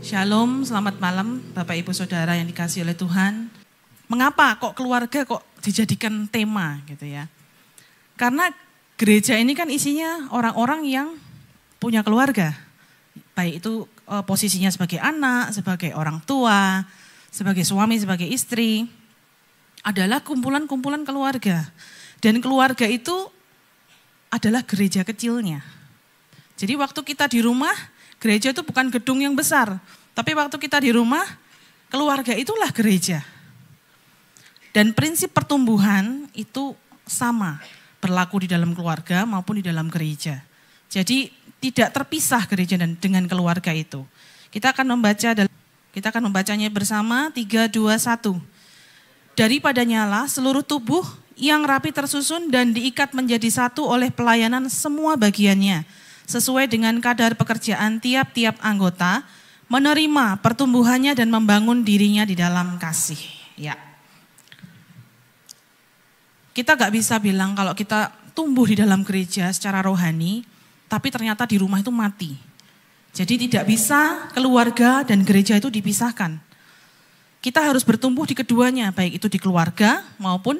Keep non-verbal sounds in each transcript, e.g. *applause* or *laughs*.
Shalom, selamat malam Bapak Ibu Saudara yang dikasih oleh Tuhan. Mengapa kok keluarga kok dijadikan tema gitu ya? Karena gereja ini kan isinya orang-orang yang punya keluarga. Baik itu eh, posisinya sebagai anak, sebagai orang tua, sebagai suami, sebagai istri. Adalah kumpulan-kumpulan keluarga. Dan keluarga itu adalah gereja kecilnya. Jadi waktu kita di rumah, Gereja itu bukan gedung yang besar, tapi waktu kita di rumah, keluarga itulah gereja. Dan prinsip pertumbuhan itu sama berlaku di dalam keluarga maupun di dalam gereja. Jadi tidak terpisah gereja dan dengan keluarga itu. Kita akan membaca kita akan membacanya bersama 3 2 1. Daripada nyala seluruh tubuh yang rapi tersusun dan diikat menjadi satu oleh pelayanan semua bagiannya sesuai dengan kadar pekerjaan tiap-tiap anggota, menerima pertumbuhannya dan membangun dirinya di dalam kasih. Ya. Kita gak bisa bilang kalau kita tumbuh di dalam gereja secara rohani, tapi ternyata di rumah itu mati. Jadi tidak bisa keluarga dan gereja itu dipisahkan. Kita harus bertumbuh di keduanya, baik itu di keluarga maupun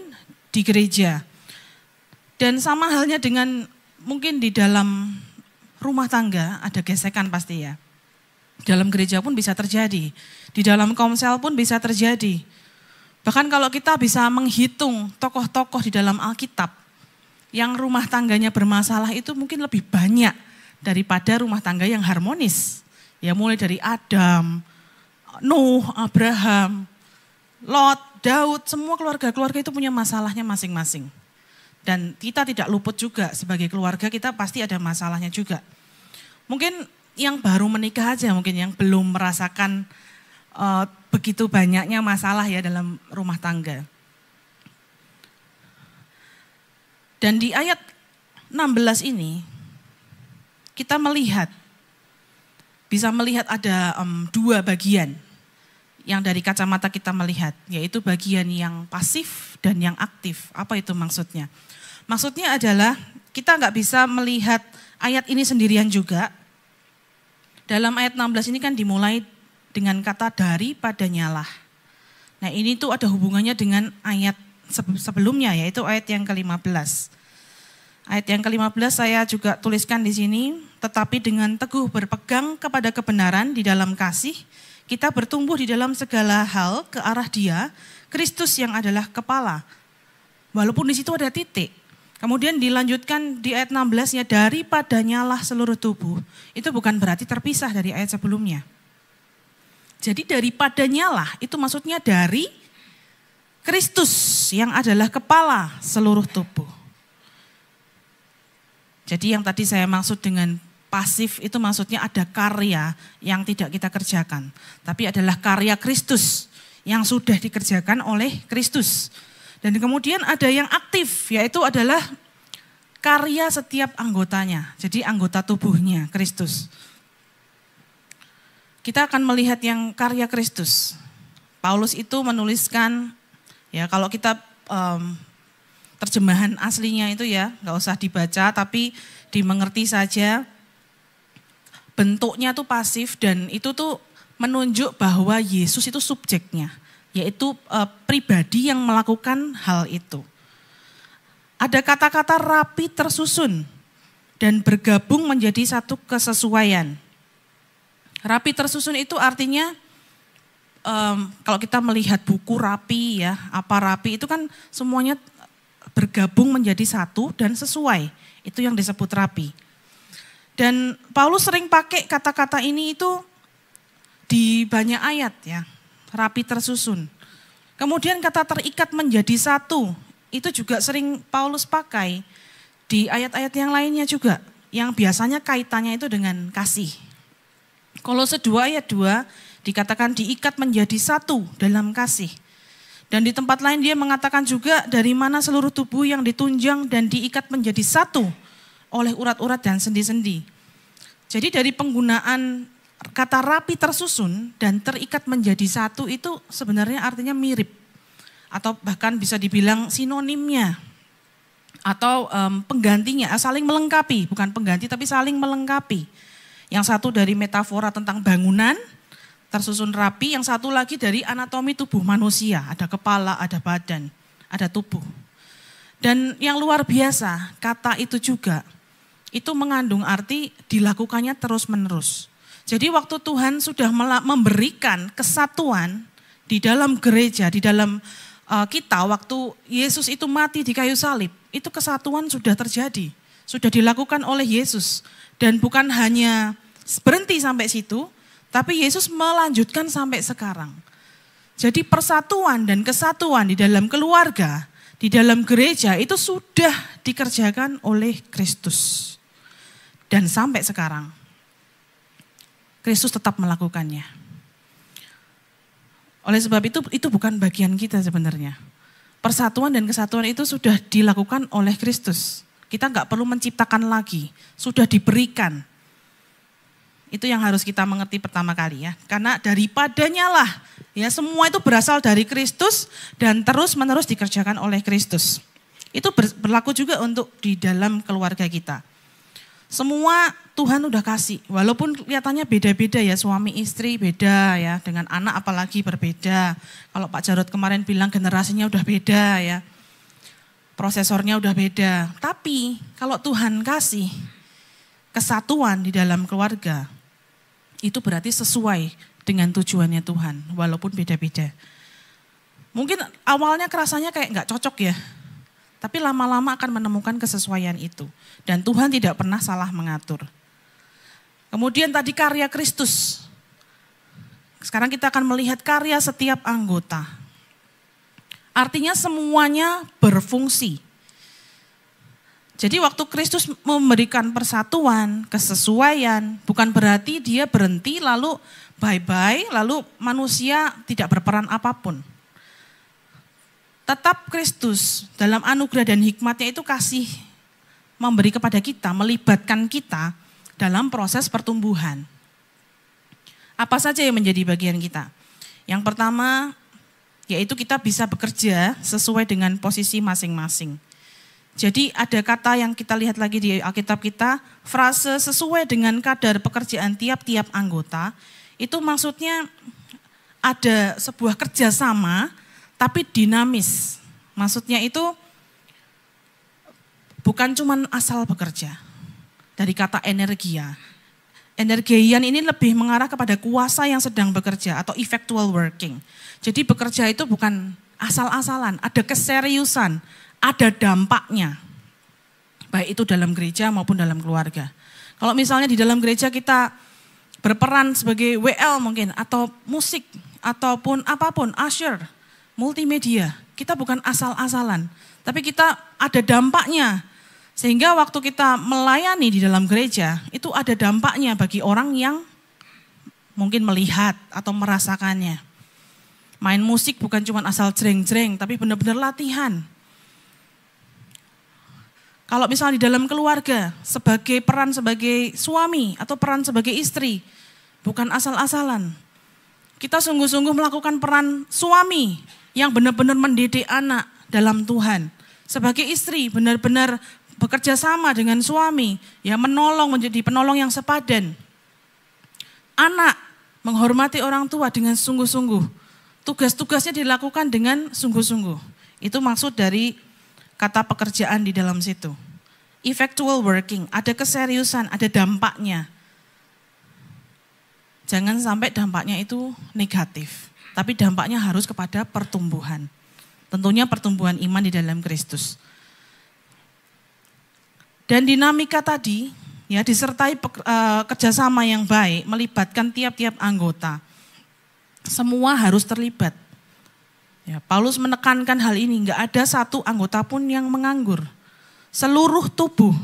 di gereja. Dan sama halnya dengan mungkin di dalam rumah tangga ada gesekan pasti ya. Dalam gereja pun bisa terjadi, di dalam komsel pun bisa terjadi. Bahkan kalau kita bisa menghitung tokoh-tokoh di dalam Alkitab yang rumah tangganya bermasalah itu mungkin lebih banyak daripada rumah tangga yang harmonis. Ya mulai dari Adam, Nuh, Abraham, Lot, Daud, semua keluarga-keluarga itu punya masalahnya masing-masing. Dan kita tidak luput juga sebagai keluarga kita pasti ada masalahnya juga. Mungkin yang baru menikah aja mungkin yang belum merasakan uh, begitu banyaknya masalah ya dalam rumah tangga. Dan di ayat 16 ini kita melihat bisa melihat ada um, dua bagian yang dari kacamata kita melihat, yaitu bagian yang pasif dan yang aktif. Apa itu maksudnya? Maksudnya adalah kita nggak bisa melihat ayat ini sendirian juga. Dalam ayat 16 ini kan dimulai dengan kata dari pada nyalah. Nah ini tuh ada hubungannya dengan ayat sebelumnya yaitu ayat yang ke-15. Ayat yang ke-15 saya juga tuliskan di sini, tetapi dengan teguh berpegang kepada kebenaran di dalam kasih, kita bertumbuh di dalam segala hal ke arah Dia, Kristus yang adalah kepala. Walaupun di situ ada titik. Kemudian dilanjutkan di ayat 16-nya daripada nyalah seluruh tubuh. Itu bukan berarti terpisah dari ayat sebelumnya. Jadi daripada lah itu maksudnya dari Kristus yang adalah kepala seluruh tubuh. Jadi yang tadi saya maksud dengan Pasif itu maksudnya ada karya yang tidak kita kerjakan, tapi adalah karya Kristus yang sudah dikerjakan oleh Kristus. Dan kemudian ada yang aktif, yaitu adalah karya setiap anggotanya, jadi anggota tubuhnya Kristus. Kita akan melihat yang karya Kristus. Paulus itu menuliskan, ya kalau kita um, terjemahan aslinya itu ya nggak usah dibaca, tapi dimengerti saja bentuknya tuh pasif dan itu tuh menunjuk bahwa Yesus itu subjeknya, yaitu eh, pribadi yang melakukan hal itu. Ada kata-kata rapi tersusun dan bergabung menjadi satu kesesuaian. Rapi tersusun itu artinya um, kalau kita melihat buku rapi ya, apa rapi itu kan semuanya bergabung menjadi satu dan sesuai. Itu yang disebut rapi. Dan Paulus sering pakai kata-kata ini itu di banyak ayat ya, rapi tersusun. Kemudian kata terikat menjadi satu, itu juga sering Paulus pakai di ayat-ayat yang lainnya juga, yang biasanya kaitannya itu dengan kasih. kalau 2 ayat dua dikatakan diikat menjadi satu dalam kasih. Dan di tempat lain dia mengatakan juga dari mana seluruh tubuh yang ditunjang dan diikat menjadi satu oleh urat-urat dan sendi-sendi. Jadi dari penggunaan kata rapi tersusun dan terikat menjadi satu itu sebenarnya artinya mirip. Atau bahkan bisa dibilang sinonimnya. Atau um, penggantinya, eh, saling melengkapi. Bukan pengganti tapi saling melengkapi. Yang satu dari metafora tentang bangunan, tersusun rapi. Yang satu lagi dari anatomi tubuh manusia. Ada kepala, ada badan, ada tubuh. Dan yang luar biasa, kata itu juga itu mengandung arti dilakukannya terus-menerus. Jadi waktu Tuhan sudah memberikan kesatuan di dalam gereja, di dalam eh, kita waktu Yesus itu mati di kayu salib, itu kesatuan sudah terjadi, sudah dilakukan oleh Yesus dan bukan hanya berhenti sampai situ, tapi Yesus melanjutkan sampai sekarang. Jadi persatuan dan kesatuan di dalam keluarga, di dalam gereja itu sudah dikerjakan oleh Kristus. Dan sampai sekarang, Kristus tetap melakukannya. Oleh sebab itu, itu bukan bagian kita sebenarnya. Persatuan dan kesatuan itu sudah dilakukan oleh Kristus. Kita nggak perlu menciptakan lagi, sudah diberikan. Itu yang harus kita mengerti pertama kali ya. Karena daripadanya lah, ya semua itu berasal dari Kristus dan terus menerus dikerjakan oleh Kristus. Itu berlaku juga untuk di dalam keluarga kita. Semua Tuhan udah kasih. Walaupun kelihatannya beda-beda ya, suami istri beda ya, dengan anak apalagi berbeda. Kalau Pak Jarod kemarin bilang generasinya udah beda ya. Prosesornya udah beda. Tapi kalau Tuhan kasih kesatuan di dalam keluarga, itu berarti sesuai dengan tujuannya Tuhan, walaupun beda-beda. Mungkin awalnya kerasanya kayak nggak cocok ya, tapi lama-lama akan menemukan kesesuaian itu. Dan Tuhan tidak pernah salah mengatur. Kemudian tadi karya Kristus. Sekarang kita akan melihat karya setiap anggota. Artinya semuanya berfungsi. Jadi waktu Kristus memberikan persatuan, kesesuaian, bukan berarti dia berhenti lalu bye-bye, lalu manusia tidak berperan apapun tetap Kristus dalam anugerah dan hikmatnya itu kasih memberi kepada kita, melibatkan kita dalam proses pertumbuhan. Apa saja yang menjadi bagian kita? Yang pertama, yaitu kita bisa bekerja sesuai dengan posisi masing-masing. Jadi ada kata yang kita lihat lagi di Alkitab kita, frase sesuai dengan kadar pekerjaan tiap-tiap anggota, itu maksudnya ada sebuah kerjasama tapi dinamis. Maksudnya itu bukan cuma asal bekerja. Dari kata energia. Energian ini lebih mengarah kepada kuasa yang sedang bekerja atau effectual working. Jadi bekerja itu bukan asal-asalan, ada keseriusan, ada dampaknya. Baik itu dalam gereja maupun dalam keluarga. Kalau misalnya di dalam gereja kita berperan sebagai WL mungkin atau musik ataupun apapun, usher, multimedia. Kita bukan asal-asalan, tapi kita ada dampaknya. Sehingga waktu kita melayani di dalam gereja, itu ada dampaknya bagi orang yang mungkin melihat atau merasakannya. Main musik bukan cuma asal jreng-jreng, tapi benar-benar latihan. Kalau misalnya di dalam keluarga, sebagai peran sebagai suami atau peran sebagai istri, bukan asal-asalan. Kita sungguh-sungguh melakukan peran suami, yang benar-benar mendidik anak dalam Tuhan. Sebagai istri benar-benar bekerja sama dengan suami, ya menolong menjadi penolong yang sepadan. Anak menghormati orang tua dengan sungguh-sungguh. Tugas-tugasnya dilakukan dengan sungguh-sungguh. Itu maksud dari kata pekerjaan di dalam situ. Effectual working, ada keseriusan, ada dampaknya. Jangan sampai dampaknya itu negatif tapi dampaknya harus kepada pertumbuhan. Tentunya pertumbuhan iman di dalam Kristus. Dan dinamika tadi ya disertai e, kerjasama yang baik melibatkan tiap-tiap anggota. Semua harus terlibat. Ya, Paulus menekankan hal ini, nggak ada satu anggota pun yang menganggur. Seluruh tubuh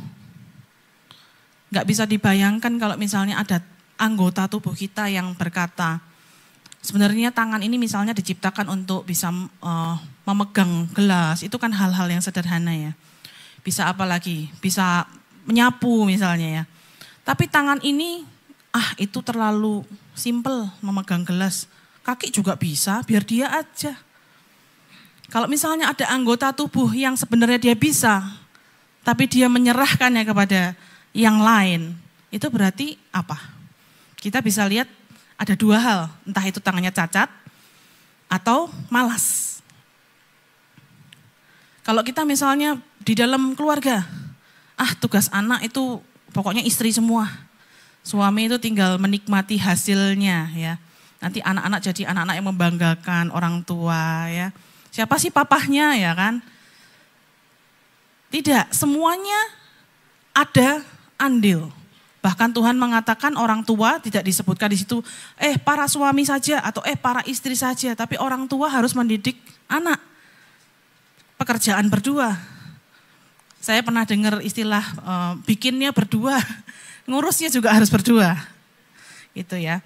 nggak bisa dibayangkan kalau misalnya ada anggota tubuh kita yang berkata, sebenarnya tangan ini misalnya diciptakan untuk bisa uh, memegang gelas, itu kan hal-hal yang sederhana ya. Bisa apa lagi? Bisa menyapu misalnya ya. Tapi tangan ini ah itu terlalu simple memegang gelas. Kaki juga bisa, biar dia aja. Kalau misalnya ada anggota tubuh yang sebenarnya dia bisa, tapi dia menyerahkannya kepada yang lain, itu berarti apa? Kita bisa lihat ada dua hal, entah itu tangannya cacat atau malas. Kalau kita misalnya di dalam keluarga, ah tugas anak itu pokoknya istri semua. Suami itu tinggal menikmati hasilnya ya. Nanti anak-anak jadi anak-anak yang membanggakan orang tua ya. Siapa sih papahnya ya kan? Tidak, semuanya ada andil. Bahkan Tuhan mengatakan orang tua tidak disebutkan di situ, eh para suami saja atau eh para istri saja, tapi orang tua harus mendidik anak. Pekerjaan berdua. Saya pernah dengar istilah e, bikinnya berdua, *laughs* ngurusnya juga harus berdua. Gitu ya.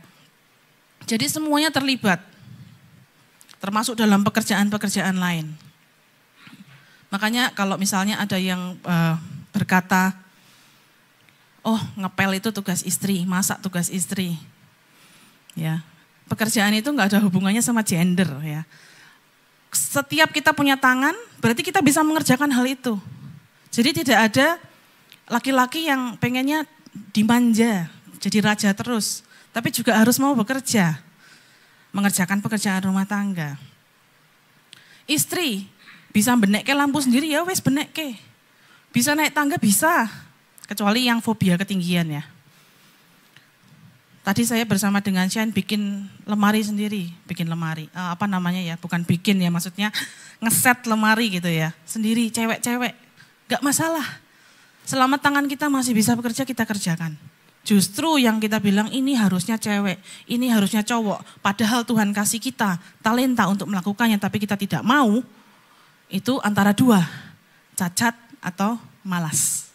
Jadi semuanya terlibat. Termasuk dalam pekerjaan-pekerjaan lain. Makanya kalau misalnya ada yang e, berkata oh ngepel itu tugas istri, masak tugas istri. Ya, pekerjaan itu nggak ada hubungannya sama gender ya. Setiap kita punya tangan, berarti kita bisa mengerjakan hal itu. Jadi tidak ada laki-laki yang pengennya dimanja, jadi raja terus, tapi juga harus mau bekerja, mengerjakan pekerjaan rumah tangga. Istri bisa benekke lampu sendiri ya wes benekke. Bisa naik tangga bisa, kecuali yang fobia ketinggian ya. Tadi saya bersama dengan Shane bikin lemari sendiri, bikin lemari. e, apa namanya ya? Bukan bikin ya, maksudnya ngeset lemari gitu ya. Sendiri cewek-cewek. Gak masalah. Selama tangan kita masih bisa bekerja, kita kerjakan. Justru yang kita bilang ini harusnya cewek, ini harusnya cowok. Padahal Tuhan kasih kita talenta untuk melakukannya, tapi kita tidak mau. Itu antara dua, cacat atau malas.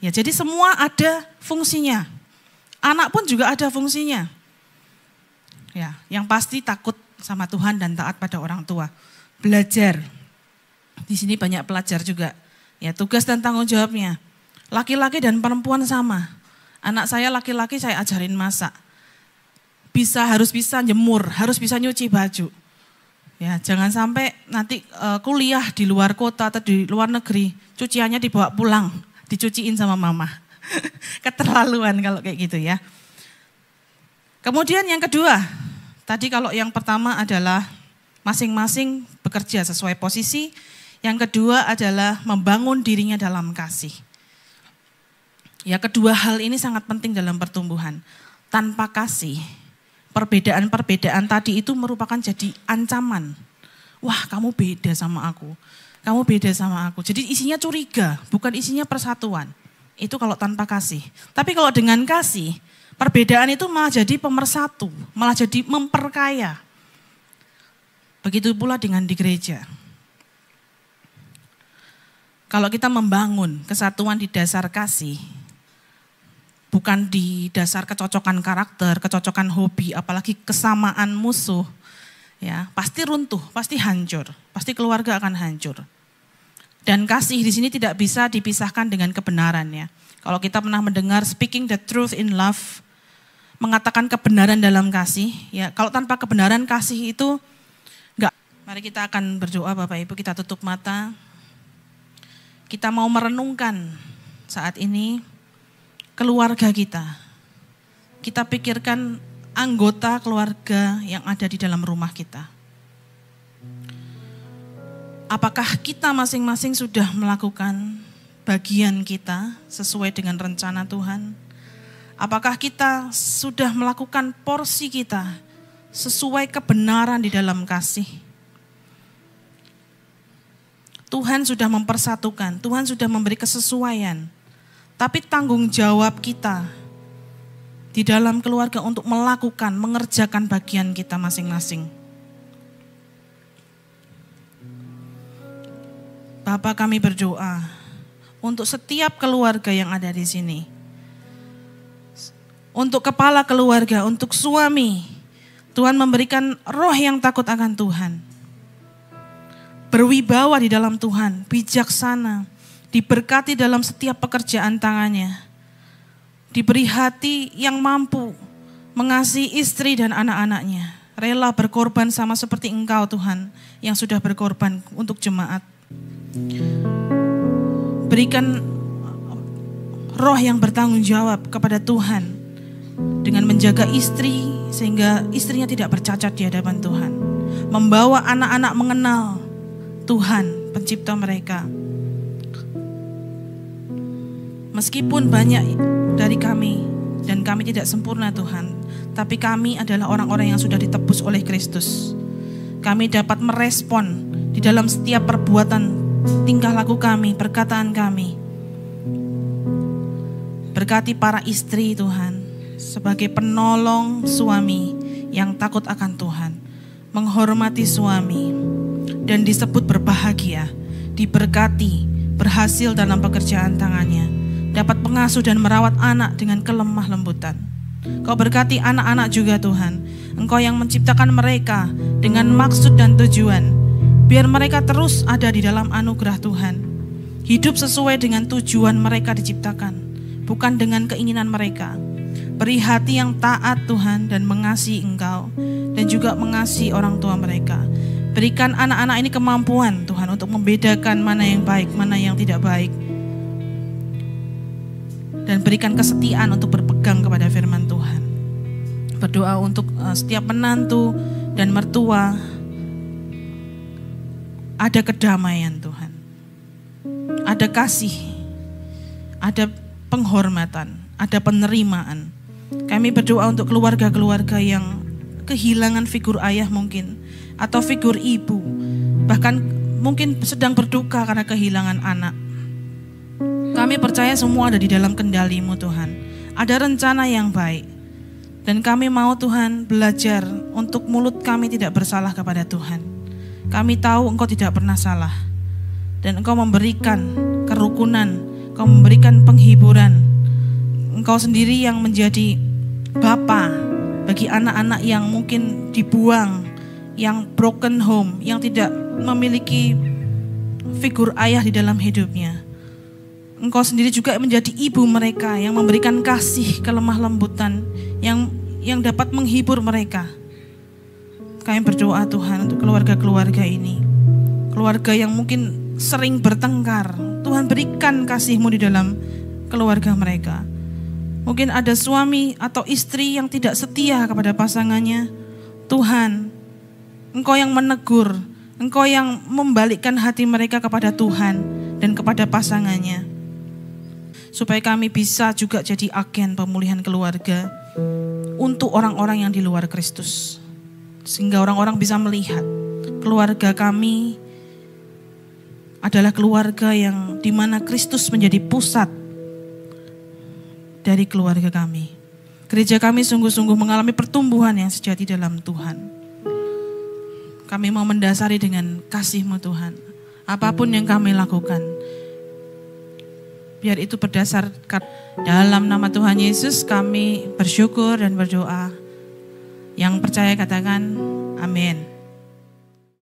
Ya, jadi semua ada fungsinya. Anak pun juga ada fungsinya. Ya, yang pasti takut sama Tuhan dan taat pada orang tua. Belajar. Di sini banyak pelajar juga. Ya, tugas dan tanggung jawabnya. Laki-laki dan perempuan sama. Anak saya laki-laki saya ajarin masak. Bisa harus bisa jemur, harus bisa nyuci baju. Ya, jangan sampai nanti eh, kuliah di luar kota atau di luar negeri, cuciannya dibawa pulang dicuciin sama mama. *laughs* Keterlaluan kalau kayak gitu ya. Kemudian yang kedua, tadi kalau yang pertama adalah masing-masing bekerja sesuai posisi. Yang kedua adalah membangun dirinya dalam kasih. Ya, kedua hal ini sangat penting dalam pertumbuhan. Tanpa kasih, perbedaan-perbedaan tadi itu merupakan jadi ancaman. Wah, kamu beda sama aku kamu beda sama aku. Jadi isinya curiga, bukan isinya persatuan. Itu kalau tanpa kasih. Tapi kalau dengan kasih, perbedaan itu malah jadi pemersatu, malah jadi memperkaya. Begitu pula dengan di gereja. Kalau kita membangun kesatuan di dasar kasih, bukan di dasar kecocokan karakter, kecocokan hobi, apalagi kesamaan musuh, ya pasti runtuh, pasti hancur, pasti keluarga akan hancur. Dan kasih di sini tidak bisa dipisahkan dengan kebenarannya. Kalau kita pernah mendengar speaking the truth in love, mengatakan kebenaran dalam kasih, ya kalau tanpa kebenaran kasih itu enggak. Mari kita akan berdoa Bapak Ibu, kita tutup mata. Kita mau merenungkan saat ini keluarga kita. Kita pikirkan anggota keluarga yang ada di dalam rumah kita apakah kita masing-masing sudah melakukan bagian kita sesuai dengan rencana Tuhan? Apakah kita sudah melakukan porsi kita sesuai kebenaran di dalam kasih? Tuhan sudah mempersatukan, Tuhan sudah memberi kesesuaian. Tapi tanggung jawab kita di dalam keluarga untuk melakukan, mengerjakan bagian kita masing-masing. Bapak kami berdoa untuk setiap keluarga yang ada di sini. Untuk kepala keluarga, untuk suami. Tuhan memberikan roh yang takut akan Tuhan. Berwibawa di dalam Tuhan, bijaksana, diberkati dalam setiap pekerjaan tangannya. Diberi hati yang mampu mengasihi istri dan anak-anaknya. Rela berkorban sama seperti engkau Tuhan yang sudah berkorban untuk jemaat. Berikan roh yang bertanggung jawab kepada Tuhan dengan menjaga istri sehingga istrinya tidak bercacat di hadapan Tuhan. Membawa anak-anak mengenal Tuhan, pencipta mereka. Meskipun banyak dari kami dan kami tidak sempurna Tuhan, tapi kami adalah orang-orang yang sudah ditebus oleh Kristus. Kami dapat merespon di dalam setiap perbuatan tingkah laku kami, perkataan kami. Berkati para istri Tuhan sebagai penolong suami yang takut akan Tuhan, menghormati suami dan disebut berbahagia, diberkati, berhasil dalam pekerjaan tangannya, dapat pengasuh dan merawat anak dengan kelemah lembutan. Kau berkati anak-anak juga Tuhan, Engkau yang menciptakan mereka dengan maksud dan tujuan Biar mereka terus ada di dalam anugerah Tuhan. Hidup sesuai dengan tujuan mereka diciptakan, bukan dengan keinginan mereka. Beri hati yang taat Tuhan dan mengasihi engkau dan juga mengasihi orang tua mereka. Berikan anak-anak ini kemampuan Tuhan untuk membedakan mana yang baik, mana yang tidak baik. Dan berikan kesetiaan untuk berpegang kepada firman Tuhan berdoa untuk eh, setiap menantu dan mertua ada kedamaian Tuhan. Ada kasih, ada penghormatan, ada penerimaan. Kami berdoa untuk keluarga-keluarga yang kehilangan figur ayah mungkin atau figur ibu, bahkan mungkin sedang berduka karena kehilangan anak. Kami percaya semua ada di dalam kendalimu Tuhan. Ada rencana yang baik. Dan kami mau Tuhan belajar untuk mulut kami tidak bersalah kepada Tuhan kami tahu engkau tidak pernah salah. Dan engkau memberikan kerukunan, engkau memberikan penghiburan. Engkau sendiri yang menjadi bapa bagi anak-anak yang mungkin dibuang, yang broken home, yang tidak memiliki figur ayah di dalam hidupnya. Engkau sendiri juga menjadi ibu mereka yang memberikan kasih kelemah lembutan yang yang dapat menghibur mereka. Kami berdoa Tuhan untuk keluarga-keluarga ini. Keluarga yang mungkin sering bertengkar. Tuhan berikan kasih-Mu di dalam keluarga mereka. Mungkin ada suami atau istri yang tidak setia kepada pasangannya. Tuhan, Engkau yang menegur, Engkau yang membalikkan hati mereka kepada Tuhan dan kepada pasangannya. Supaya kami bisa juga jadi agen pemulihan keluarga untuk orang-orang yang di luar Kristus sehingga orang-orang bisa melihat keluarga kami adalah keluarga yang di mana Kristus menjadi pusat dari keluarga kami. Gereja kami sungguh-sungguh mengalami pertumbuhan yang sejati dalam Tuhan. Kami mau mendasari dengan kasih-Mu Tuhan. Apapun yang kami lakukan, biar itu berdasarkan dalam nama Tuhan Yesus kami bersyukur dan berdoa. Yang percaya katakan amin.